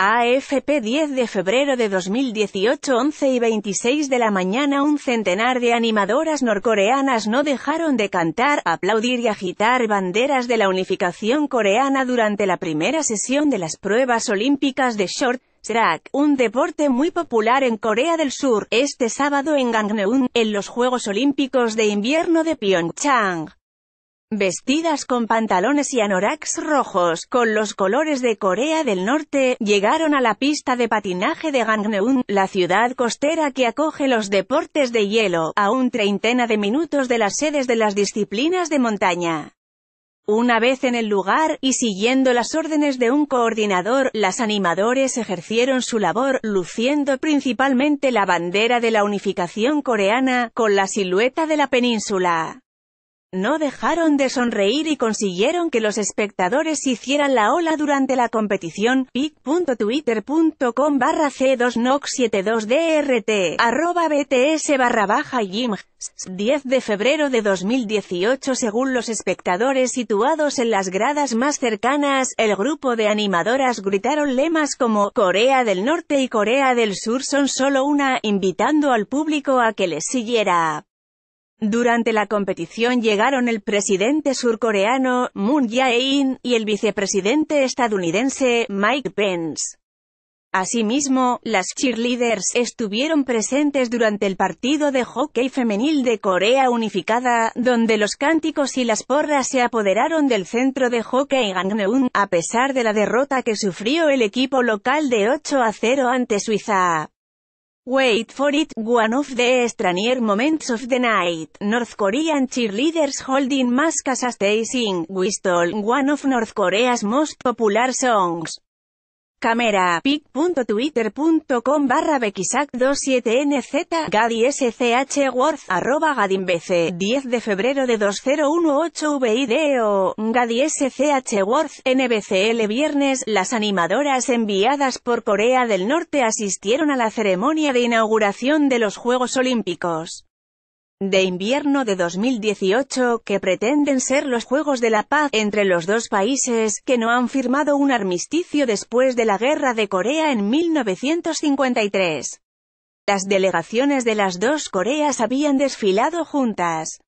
AFP 10 de febrero de 2018 11 y 26 de la mañana un centenar de animadoras norcoreanas no dejaron de cantar, aplaudir y agitar banderas de la unificación coreana durante la primera sesión de las pruebas olímpicas de short track, un deporte muy popular en Corea del Sur, este sábado en Gangneung, en los Juegos Olímpicos de Invierno de Pyeongchang. Vestidas con pantalones y anoraks rojos, con los colores de Corea del Norte, llegaron a la pista de patinaje de Gangneung, la ciudad costera que acoge los deportes de hielo, a un treintena de minutos de las sedes de las disciplinas de montaña. Una vez en el lugar, y siguiendo las órdenes de un coordinador, las animadores ejercieron su labor, luciendo principalmente la bandera de la unificación coreana, con la silueta de la península. No dejaron de sonreír y consiguieron que los espectadores hicieran la ola durante la competición. pic.twitter.com barra c2nox72drt arroba bts barra baja jim 10 de febrero de 2018 Según los espectadores situados en las gradas más cercanas, el grupo de animadoras gritaron lemas como «Corea del Norte y Corea del Sur son solo una», invitando al público a que les siguiera. Durante la competición llegaron el presidente surcoreano, Moon Jae-in, y el vicepresidente estadounidense, Mike Pence. Asimismo, las cheerleaders estuvieron presentes durante el partido de hockey femenil de Corea Unificada, donde los cánticos y las porras se apoderaron del centro de hockey Gangneung, a pesar de la derrota que sufrió el equipo local de 8 a 0 ante Suiza. Wait for it, one of the stranier moments of the night. North Korean cheerleaders holding masks as they sing, whistle, one of North Korea's most popular songs pic.twitter.com barra bequisac27nz gadi sch worth arroba gadinbc 10 de febrero de 2018 video gadi sch worth nbcl viernes las animadoras enviadas por Corea del Norte asistieron a la ceremonia de inauguración de los Juegos Olímpicos de invierno de 2018 que pretenden ser los Juegos de la Paz entre los dos países que no han firmado un armisticio después de la Guerra de Corea en 1953. Las delegaciones de las dos Coreas habían desfilado juntas.